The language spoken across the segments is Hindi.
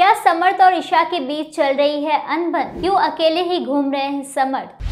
क्या समर्थ और ईशा के बीच चल रही है अनबन क्यों अकेले ही घूम रहे हैं समर्थ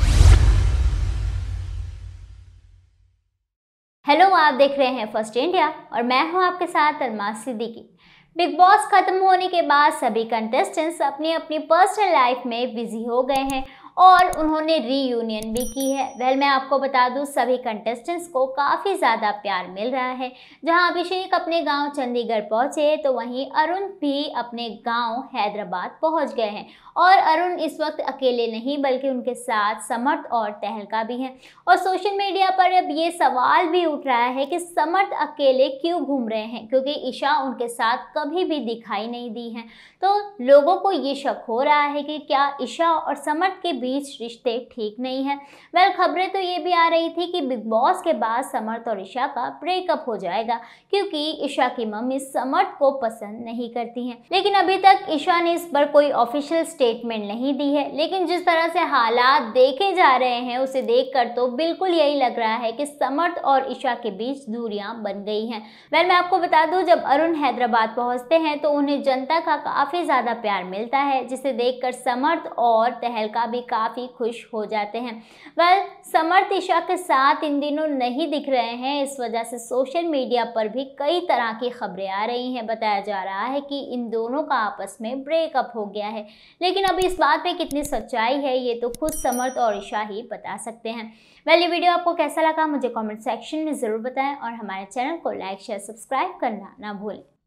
हेलो आप देख रहे हैं फर्स्ट इंडिया और मैं हूं आपके साथ अलमा सिद्दीकी बिग बॉस खत्म होने के बाद सभी कंटेस्टेंट्स अपनी अपनी पर्सनल लाइफ में बिजी हो गए हैं और उन्होंने रीयूनियन भी की है वेल मैं आपको बता दूं सभी कंटेस्टेंट्स को काफ़ी ज़्यादा प्यार मिल रहा है जहां अभिषेक अपने गांव चंडीगढ़ पहुंचे तो वहीं अरुण भी अपने गांव हैदराबाद पहुंच गए हैं और अरुण इस वक्त अकेले नहीं बल्कि उनके साथ समर्थ और तहलका भी हैं और सोशल मीडिया पर अब ये सवाल भी उठ रहा है कि समर्थ अकेले क्यों घूम रहे हैं क्योंकि ईशा उनके साथ कभी भी दिखाई नहीं दी है तो लोगों को ये शक हो रहा है कि क्या ईशा और समर्थ के बीच बीच रिश्ते ठीक नहीं है वेल खबरें तो ये भी आ रही थी कि बिग बॉस के बाद समर्थ और ईशा का ब्रेकअप हो जाएगा क्योंकि ईशा की मम्मी समर्थ को पसंद नहीं करती हैं लेकिन अभी तक ईशा ने इस पर कोई ऑफिशियल स्टेटमेंट नहीं दी है लेकिन जिस तरह से हालात देखे जा रहे हैं उसे देख तो बिल्कुल यही लग रहा है कि समर्थ और ईशा के बीच दूरियां बन गई हैं वेल मैं आपको बता दूं जब अरुण हैदराबाद पहुंचते हैं तो उन्हें जनता का काफ़ी ज़्यादा प्यार मिलता है जिसे देखकर समर्थ और तहलका भी काफ़ी काफ़ी खुश हो जाते हैं वह समर्थ ईशा के साथ इन दिनों नहीं दिख रहे हैं इस वजह से सोशल मीडिया पर भी कई तरह की खबरें आ रही हैं बताया जा रहा है कि इन दोनों का आपस में ब्रेकअप हो गया है लेकिन अब इस बात में कितनी सच्चाई है ये तो खुद समर्थ और ईशा ही बता सकते हैं वेल ये वीडियो आपको कैसा लगा मुझे कमेंट सेक्शन में ज़रूर बताएं और हमारे चैनल को लाइक शेयर सब्सक्राइब करना ना भूलें